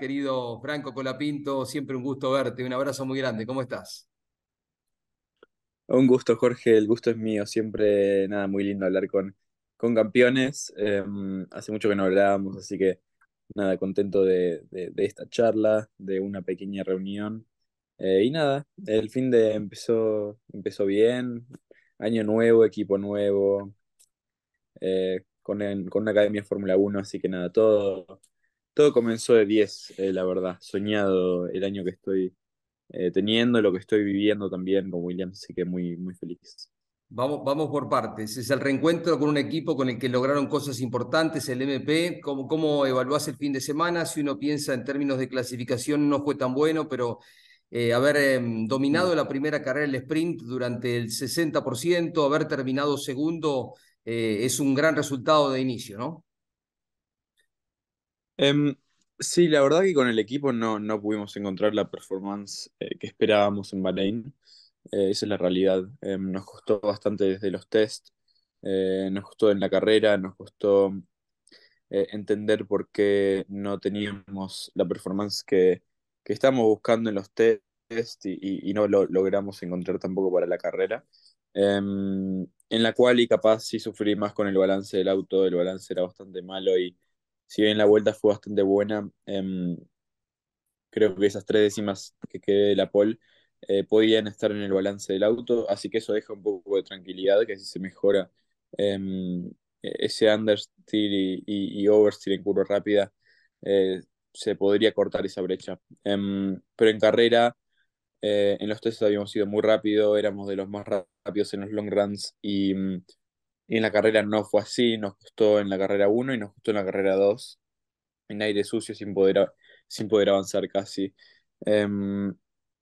querido Franco Colapinto, siempre un gusto verte, un abrazo muy grande, ¿cómo estás? Un gusto, Jorge, el gusto es mío, siempre nada, muy lindo hablar con, con campeones, em, hace mucho que no hablábamos, así que nada, contento de, esta charla, de una pequeña reunión. Eh, y nada, el fin de empezó, empezó bien, año nuevo, equipo nuevo, eh, con, con una academia Fórmula 1, así que nada, todo, todo comenzó de 10, eh, la verdad. Soñado el año que estoy eh, teniendo, lo que estoy viviendo también con William, así que muy, muy feliz. Vamos, vamos por partes. Es el reencuentro con un equipo con el que lograron cosas importantes, el MP. ¿Cómo, cómo evaluás el fin de semana? Si uno piensa en términos de clasificación, no fue tan bueno, pero eh, haber em, dominado la primera carrera del sprint durante el 60%, haber terminado segundo, es un gran resultado de inicio, ¿no? Em, sí, la verdad que con el equipo no, no pudimos encontrar la performance eh, que esperábamos en Bahrein. Eh, esa es la realidad. Em, nos costó bastante desde los tests, eh, nos costó en la carrera, nos costó entender por qué no teníamos la performance que, que estábamos buscando en los tests y, y no lo logramos encontrar tampoco para la carrera. Em, en la cual y capaz sí sufrí más con el balance del auto, el balance era bastante malo y si bien la vuelta fue bastante buena, em, creo que esas tres décimas que quedé de la pole eh, podían estar en el balance del auto, así que eso deja un poco de tranquilidad, que si se mejora em, e-, ese understeer y, y, oversteer en curva rápida, eh, se podría cortar esa brecha. Em, pero en carrera... Eh, en los tests habíamos sido muy rápido, éramos de los más rápidos en los long runs y mm, y en la carrera no fue así, nos costó en la carrera 1 y nos costó en la carrera 2, en aire sucio sin poder, sin poder avanzar casi. Em,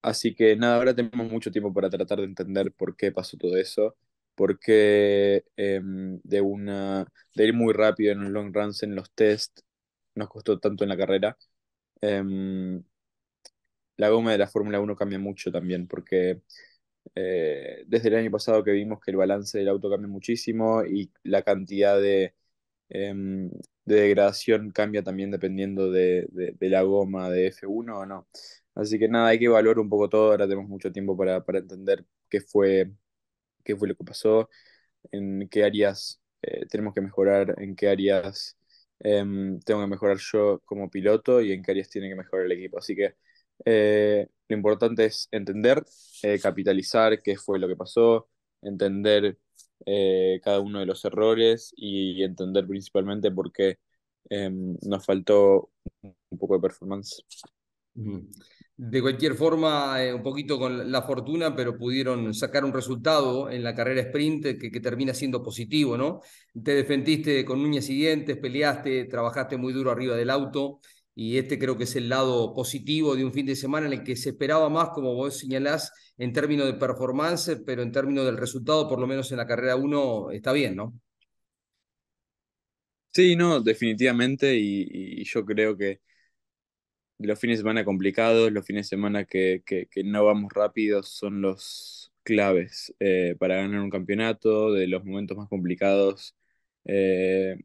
así que nada, ahora tenemos mucho tiempo para tratar de entender por qué pasó todo eso, por qué em, de, una, de ir muy rápido en los long runs, en los tests, nos costó tanto en la carrera. Em, la goma de la Fórmula 1 cambia mucho también, porque eh, desde el año pasado que vimos que el balance del auto cambia muchísimo y la cantidad de, em, degradación cambia también dependiendo de, la goma de F1 o no. Así que nada, hay que evaluar un poco todo, ahora tenemos mucho tiempo para, entender qué fue, qué fue lo que pasó, en qué áreas eh, tenemos que mejorar, en qué áreas em, tengo que mejorar yo como piloto y en qué áreas tiene que mejorar el equipo. Así que eh, lo importante es entender, eh, capitalizar qué fue lo que pasó, entender eh, cada uno de los errores y entender principalmente por qué em, nos faltó un poco de performance. De cualquier forma, un poquito con la fortuna, pero pudieron sacar un resultado en la carrera sprint que, que termina siendo positivo, ¿no? Te defendiste con uñas y dientes, peleaste, trabajaste muy duro arriba del auto y este creo que es el lado positivo de un fin de semana en el que se esperaba más, como vos señalás, en términos de performance, pero en términos del resultado, por lo menos en la carrera 1, está bien, ¿no? Sí, no, definitivamente, y, yo creo que los fines de semana complicados, los fines de semana que, no vamos rápidos son los claves eh, para ganar un campeonato, de los momentos más complicados. Eh,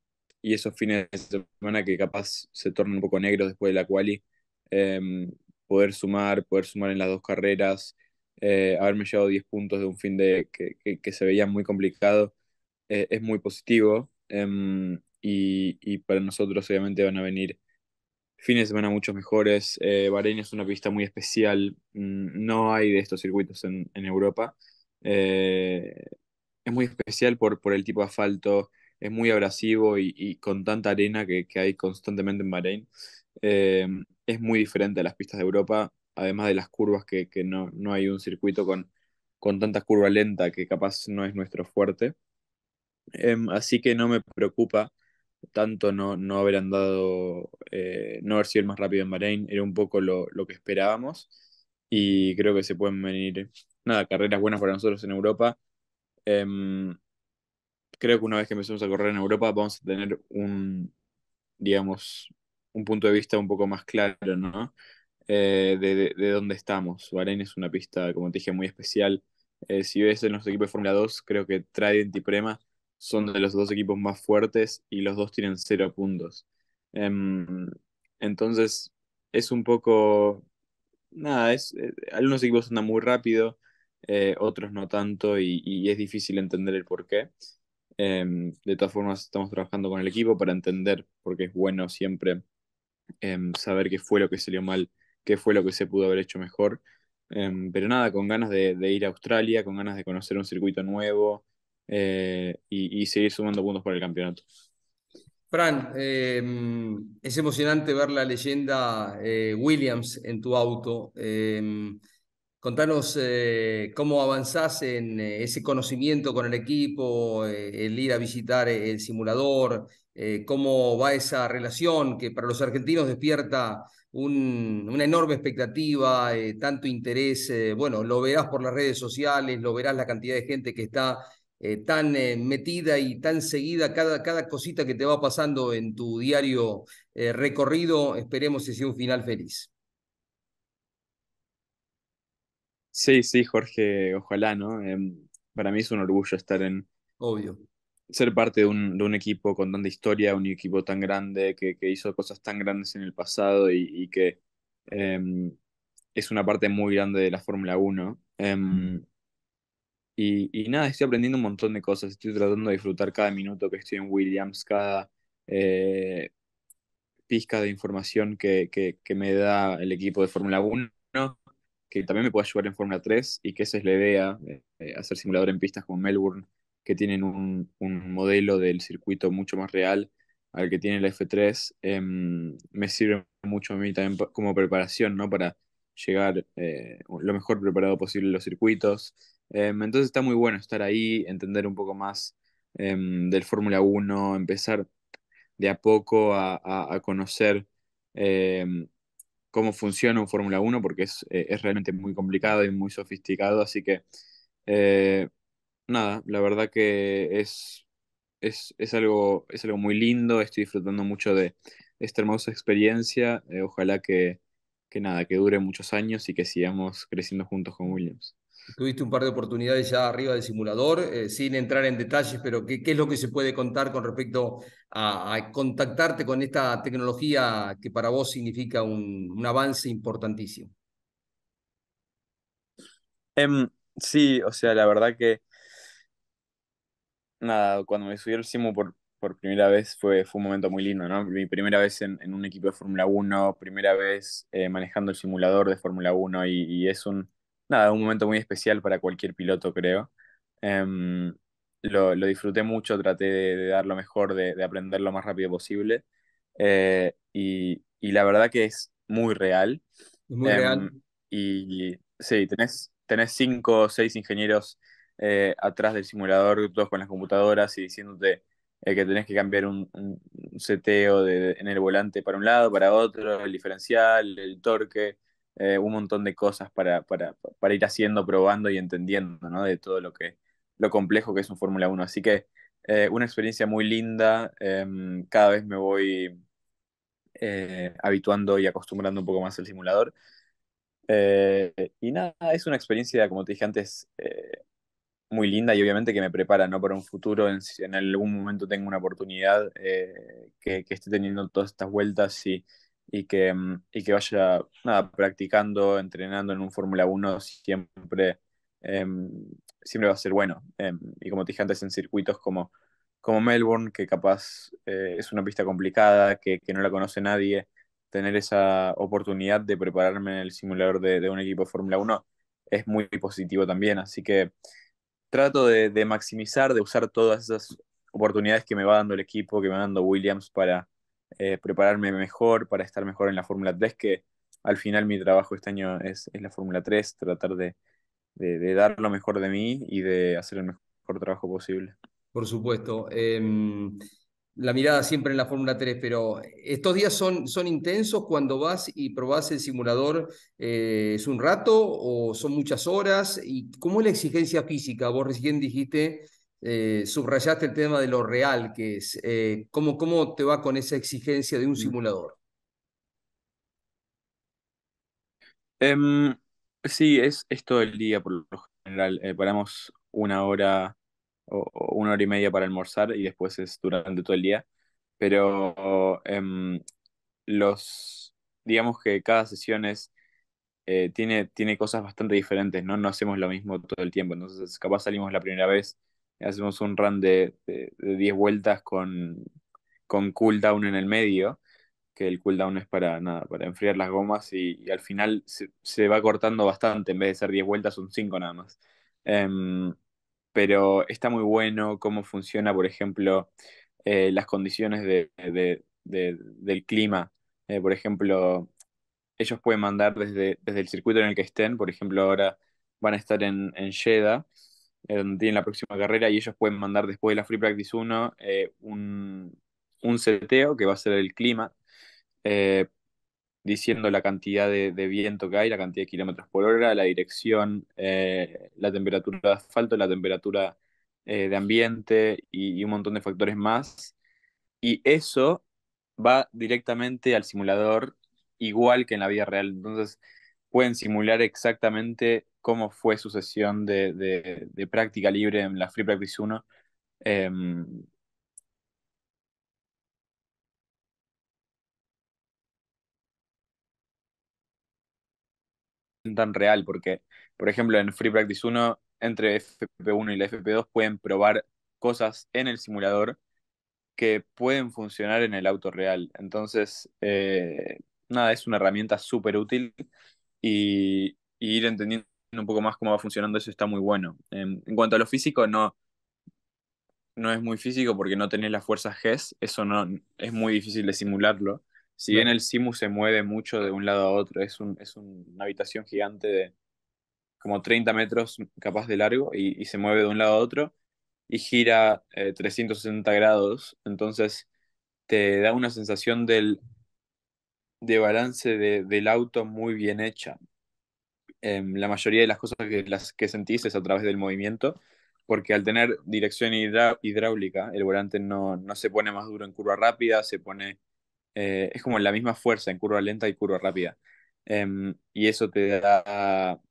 y esos fines de semana que capaz se tornan un poco negros después de la quali, em, poder sumar, poder sumar en las dos carreras, eh, haberme llevado 10 puntos de un fin de que, se veía muy complicado, eh, es muy positivo em, y, para nosotros obviamente van a venir fines de semana mucho mejores. Eh, Bahrein es una pista muy especial, mm, no hay de estos circuitos en, Europa. es muy especial por, por el tipo de asfalto, es muy abrasivo y, con tanta arena que, hay constantemente en Bahrein, eh, es muy diferente a las pistas de Europa, además de las curvas que, no, hay un circuito con, con tanta curva lenta que capaz no es nuestro fuerte. Em, así que no me preocupa tanto no, no haber andado, eh, no haber sido el más rápido en Bahrein, era un poco lo, que esperábamos y creo que se pueden venir, nada, carreras buenas para nosotros en Europa. Em, creo que una vez que empecemos a correr en Europa vamos a tener un, digamos, un punto de vista un poco más claro, ¿no? Eh, de, dónde estamos. Bahrein es una pista, como te dije, muy especial. Eh, si ves en los equipos de Fórmula 2, creo que Trident y Prema son de los dos equipos más fuertes y los dos tienen cero puntos. Em, entonces, es un poco... Nada, es, eh, algunos equipos andan muy rápido, otros no tanto y, y es difícil entender el por qué. Em, de todas formas, estamos trabajando con el equipo para entender, porque es bueno siempre em, saber qué fue lo que salió mal, qué fue lo que se pudo haber hecho mejor. Em, pero nada, con ganas de, ir a Australia, con ganas de conocer un circuito nuevo eh, y, y, seguir sumando puntos para el campeonato. Fran, es emocionante ver la leyenda eh, Williams en tu auto. Contanos eh, cómo avanzás en eh, ese conocimiento con el equipo, eh, el ir a visitar el simulador, cómo va esa relación que para los argentinos despierta una enorme expectativa, tanto interés. bueno, lo verás por las redes sociales, lo verás la cantidad de gente que está tan metida y tan seguida, cada, cada cosita que te va pasando en tu diario recorrido, esperemos que sea un final feliz. Sí, sí, Jorge, ojalá, ¿no? Em, para mí es un orgullo estar en... Obvio. Ser parte de un, equipo con tanta historia, un equipo tan grande, que, que hizo cosas tan grandes en el pasado y, que em, es una parte muy grande de la Fórmula 1. Em, y, y, nada, estoy aprendiendo un montón de cosas, estoy tratando de disfrutar cada minuto que estoy en Williams, cada eh, pizca de información que, que, que me da el equipo de Fórmula 1 que también me pueda ayudar en Fórmula 3 y que esa es la idea, eh, eh, hacer simulador en pistas como Melbourne, que tienen un, modelo del circuito mucho más real al que tiene la F3, em, me sirve mucho a mí también como preparación, ¿no? Para llegar eh, lo mejor preparado posible los circuitos. Em, entonces está muy bueno estar ahí, entender un poco más em, del Fórmula 1, empezar de a poco a, conocer cómo funciona un Fórmula 1, porque eh, es, realmente muy complicado y muy sofisticado, así que eh, nada, la verdad que es, es, es, algo, es algo muy lindo, estoy disfrutando mucho de esta hermosa experiencia, eh, ojalá que, que nada, que dure muchos años y que sigamos creciendo juntos con Williams. Tuviste un par de oportunidades ya arriba del simulador, eh, sin entrar en detalles, pero ¿qué, es lo que se puede contar con respecto a, contactarte con esta tecnología que para vos significa un, avance importantísimo? Em, sí, o sea, la verdad que nada, cuando me subí al Simu por, por primera vez fue, fue un momento muy lindo, ¿no? Mi primera vez en, un equipo de Fórmula 1, primera vez eh, manejando el simulador de Fórmula 1 y, es un un momento muy especial para cualquier piloto, creo. Em, lo, disfruté mucho, traté de, dar lo mejor, de, aprender lo más rápido posible. Eh, y, la verdad que es muy real. Muy em, real. Y, sí, tenés, cinco o seis ingenieros eh, atrás del simulador, todos con las computadoras y diciéndote eh, que tenés que cambiar un, un seteo en el volante para un lado, para otro, el diferencial, el torque, eh, un montón de cosas para, para, ir haciendo, probando y entendiendo, ¿no? De todo lo, que, lo complejo que es un Fórmula 1. Así que eh, una experiencia muy linda, em, cada vez me voy eh, habituando y acostumbrando un poco más al simulador. y nada, es una experiencia, como te dije antes, muy linda y obviamente que me prepara ¿no? para un futuro, en, en algún momento tengo una oportunidad que, que, esté teniendo todas estas vueltas y, y que, mm, y que vaya practicando, entrenando en un Fórmula 1 siempre, em, siempre va a ser bueno. Em, y como te dije antes, en circuitos como, como Melbourne, que capaz eh, es una pista complicada, que, no la conoce nadie, tener esa oportunidad de prepararme en el simulador de, un equipo de Fórmula 1 es muy positivo también. Así que trato de, de maximizar, de usar todas esas oportunidades que me va dando el equipo, que me va dando Williams para eh, prepararme mejor para estar mejor en la Fórmula 3, que al final mi trabajo este año es, la Fórmula 3, tratar de, dar lo mejor de mí y de hacer el mejor trabajo posible. Por supuesto. Em, la mirada siempre en la Fórmula 3, pero estos días son, son intensos cuando vas y probás el simulador, eh, ¿es un rato o son muchas horas? ¿Y cómo es la exigencia física? Vos recién dijiste eh, subrayaste el tema de lo real que es. Eh, ¿cómo, ¿Cómo te va con esa exigencia de un simulador? Em, sí, es, todo el día por lo general. Eh, paramos una hora o, una hora y media para almorzar y después es durante todo el día. Pero em, los, digamos que cada sesión es tiene, tiene cosas bastante diferentes, ¿no? No hacemos lo mismo todo el tiempo. Entonces, capaz salimos la primera vez hacemos un run de 10 vueltas con, con cooldown en el medio, que el cooldown es para nada, para enfriar las gomas y, al final se, va cortando bastante, en vez de ser 10 vueltas son 5 nada más. Em, pero está muy bueno cómo funciona, por ejemplo, eh, las condiciones de, del clima. Eh, por ejemplo, ellos pueden mandar desde, desde el circuito en el que estén, por ejemplo, ahora van a estar en, en eh, donde tienen la próxima carrera y ellos pueden mandar después de la Free Practice 1 eh, un, un, seteo que va a ser el clima, eh, diciendo la cantidad de, viento que hay, la cantidad de kilómetros por hora, la dirección, la temperatura de asfalto, la temperatura de ambiente y, y, un montón de factores más. Y eso va directamente al simulador igual que en la vida real. Entonces pueden simular exactamente cómo fue su sesión de, práctica libre en la Free Practice 1. Em, tan real porque, por ejemplo, en Free Practice 1, entre FP1 y la FP2 pueden probar cosas en el simulador que pueden funcionar en el auto real. Entonces, eh, nada, es una herramienta súper útil y, ir entendiendo un poco más cómo va funcionando, eso está muy bueno. Em, en, cuanto a lo físico, no, no es muy físico porque no tenés las fuerzas e GES, eso no es muy difícil de simularlo. Si bien el Simu se mueve mucho de un lado a otro, es, un, es una habitación gigante de como 30 metros capaz de largo y, se mueve de un lado a otro y gira 360 eh, grados, entonces te da una sensación del, de balance del auto muy bien hecha. Em, la mayoría de las cosas que, las que sentís es a través del movimiento, porque al tener dirección hidráulica, el volante no, no se pone más duro en curva rápida, se pone, eh, es como la misma fuerza en curva lenta y curva rápida. Em, y eso te da,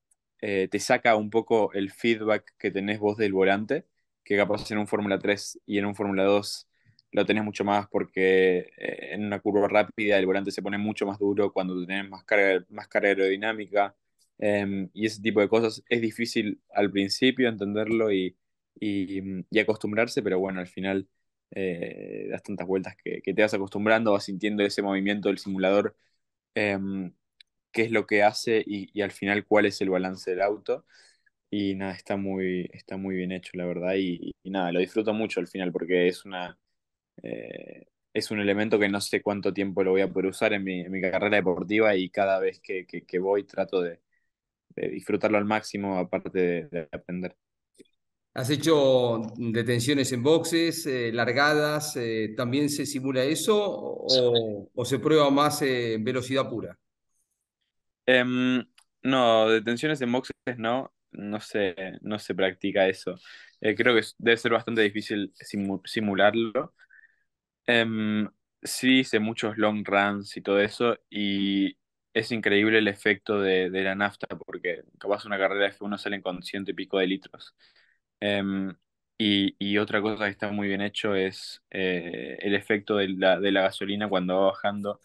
eh, te saca un poco el feedback que tenés vos del volante, que capaz en un Fórmula 3 y en un Fórmula 2 lo tenés mucho más porque eh, en una curva rápida el volante se pone mucho más duro cuando tenés más carga, más carga aerodinámica, Em, y ese tipo de cosas es difícil al principio entenderlo y, y, acostumbrarse, pero bueno, al final eh, das tantas vueltas que, te vas acostumbrando, vas sintiendo ese movimiento del simulador, em, qué es lo que hace y, al final cuál es el balance del auto. Y nada, está muy, está muy bien hecho, la verdad, y, nada, lo disfruto mucho al final porque es una... Eh, es un elemento que no sé cuánto tiempo lo voy a poder usar en mi, carrera deportiva y cada vez que voy trato de, disfrutarlo al máximo, aparte de, aprender. Has hecho detenciones en boxes, eh, largadas, eh, ¿también se simula eso o, se prueba más en velocidad pura? Em, no, detenciones en boxes no, no se, no se practica eso. Eh, creo que debe ser bastante difícil simularlo. Em, sí hice muchos long runs y todo eso, y es increíble el efecto de, la nafta, porque capaz una carrera de F1 salen con ciento y pico de litros. Em, y, otra cosa que está muy bien hecho es eh, el efecto de la, gasolina cuando va bajando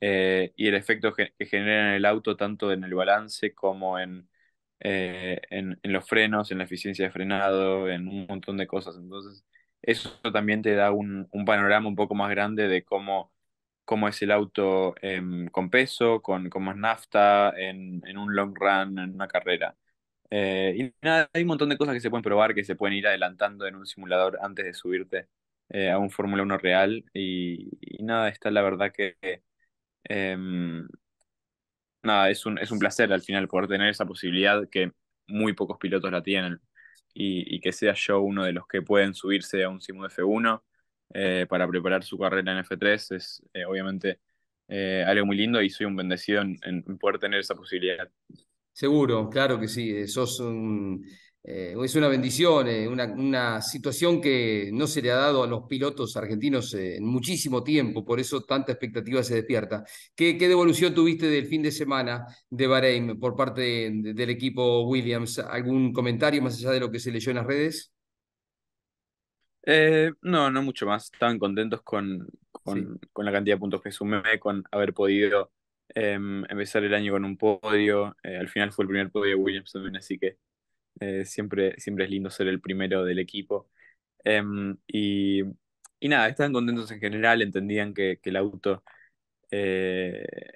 eh, y el efecto que, genera en el auto, tanto en el balance como eh, en, en, los frenos, en la eficiencia de frenado, en un montón de cosas. Entonces, eso también te da un panorama un poco más grande de cómo cómo es el auto em, con peso, con cómo es nafta, en, un long run, en una carrera. Eh, y nada, hay un montón de cosas que se pueden probar, que se pueden ir adelantando en un simulador antes de subirte eh, a un Fórmula 1 real. Y, nada, está la verdad que em, nada, es un, es un placer al final poder tener esa posibilidad que muy pocos pilotos la tienen y, que sea yo uno de los que pueden subirse a un Simu F1 eh, para preparar su carrera en F3 es eh, obviamente eh, algo muy lindo y soy un bendecido en, poder tener esa posibilidad. Seguro, claro que sí, sos es una bendición, una, una, situación que no se le ha dado a los pilotos argentinos en muchísimo tiempo, por eso tanta expectativa se despierta. ¿Qué, devolución tuviste del fin de semana de Bahrein por parte del equipo Williams? ¿Algún comentario más allá de lo que se leyó en las redes? Eh, no, no mucho más. Estaban contentos con, la cantidad de puntos que sumé, con haber podido em, empezar el año con un podio. Eh, al final fue el primer podio de Williams también, así que eh, siempre, siempre es lindo ser el primero del equipo. Em, y, nada, estaban contentos en general, entendían que, el auto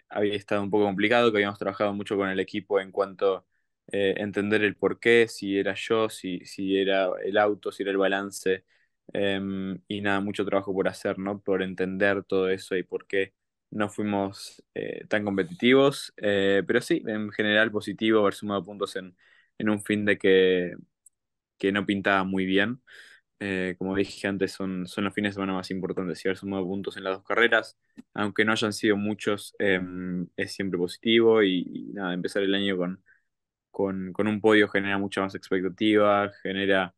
había estado un poco complicado, que habíamos trabajado mucho con el equipo en cuanto a entender el porqué, si era yo, si, si era el auto, si era el balance. Em, y nada, mucho trabajo por hacer, ¿no? Por entender todo eso y por qué no fuimos eh, tan competitivos. Eh, pero sí, en general positivo, haber sumado puntos en, en un fin de que, que no pintaba muy bien. Eh, como dije antes, son, son los fines de semana más importantes y haber sumado puntos en las dos carreras, aunque no hayan sido muchos, em, es siempre positivo y, y, nada, empezar el año con, con, con un podio genera mucha más expectativa, genera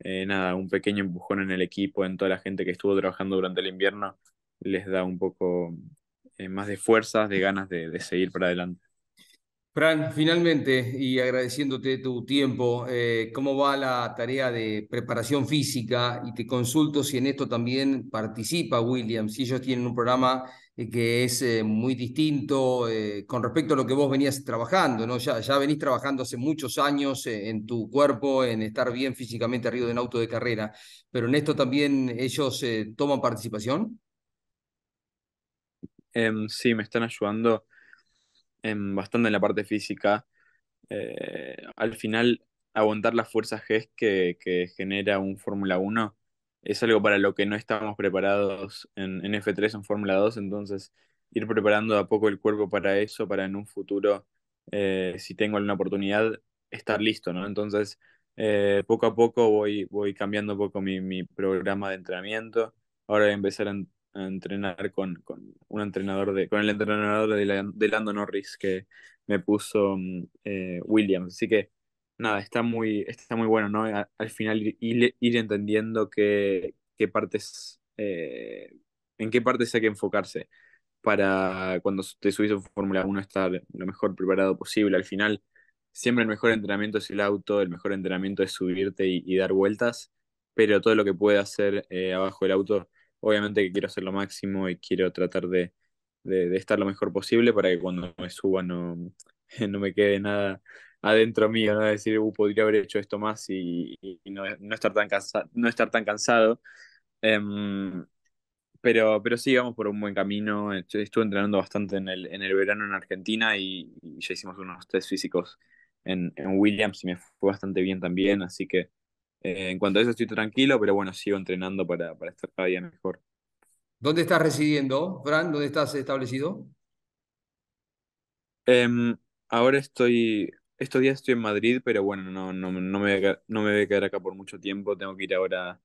eh, nada, un pequeño empujón en el equipo, en toda la gente que estuvo trabajando durante el invierno, les da un poco eh, más de fuerzas, de ganas de, de seguir para adelante. Fran, finalmente, y agradeciéndote tu tiempo, eh, ¿cómo va la tarea de preparación física? Y te consulto si en esto también participa Williams, si ellos tienen un programa eh, que es eh, muy distinto con respecto a lo que vos venías trabajando, ¿no? Ya, venís trabajando hace muchos años en tu cuerpo, en estar bien físicamente arriba de un auto de carrera, pero en esto también ellos toman participación. Em, sí, me están ayudando bastante en la parte física. Eh, al final, aguantar las fuerzas G que, que genera un Fórmula 1 es algo para lo que no estamos preparados en, en F3 en Fórmula 2, entonces ir preparando a poco el cuerpo para eso, para en un futuro, eh, si tengo alguna oportunidad, estar listo, ¿no? Entonces, eh, poco a poco voy, voy cambiando un poco mi, mi, programa de entrenamiento. Ahora voy a empezar a, entrenar con, con, un entrenador de, con el entrenador de, Lando Norris que me puso mm, eh, Williams. Así que nada, está muy, está muy bueno, ¿no? al final ir, entendiendo qué, qué partes, eh, en qué partes hay que enfocarse para cuando te subís a Fórmula 1 estar lo mejor preparado posible. Al final, siempre el mejor entrenamiento es el auto, el mejor entrenamiento es subirte y, dar vueltas, pero todo lo que puede hacer eh, abajo del auto obviamente que quiero hacer lo máximo y quiero tratar de, de, estar lo mejor posible para que cuando me suba no, no me quede nada adentro mío, ¿no? Decir, uh, podría haber hecho esto más y, no, no, estar tan no estar tan cansado. Em, pero, pero sí, vamos por un buen camino. Eh, estuve entrenando bastante en el, en el verano en Argentina y, ya hicimos unos test físicos en, en Williams y me fue bastante bien también, así que eh, en cuanto a eso estoy tranquilo, pero bueno, sigo entrenando para, para estar cada día mejor. ¿Dónde estás residiendo, Fran? ¿Dónde estás establecido? Em, ahora estoy, estos días estoy en Madrid, pero bueno, no, no, no, me, voy a, quedar acá por mucho tiempo. Tengo que ir ahora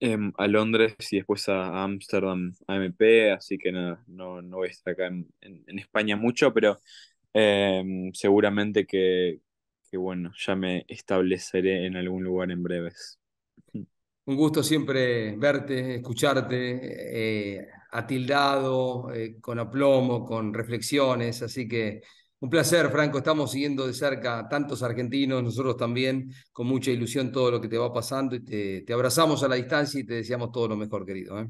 em, a Londres y después a Ámsterdam, a MP, así que no, no voy a estar acá en, España mucho, pero em, seguramente que, que bueno, ya me estableceré en algún lugar en breves. Un gusto siempre verte, escucharte, eh, atildado, eh, con aplomo, con reflexiones. Así que un placer, Franco. Estamos siguiendo de cerca tantos argentinos, nosotros también, con mucha ilusión todo lo que te va pasando. Y te, abrazamos a la distancia y te deseamos todo lo mejor, querido. ¿eh?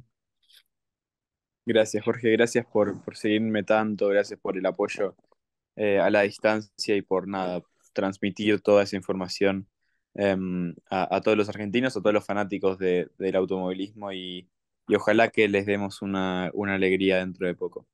Gracias, Jorge. Gracias por, por seguirme tanto. Gracias por el apoyo a la distancia y por nada, transmitir toda esa información em, a, todos los argentinos, a todos los fanáticos del automovilismo y, ojalá que les demos una alegría dentro de poco.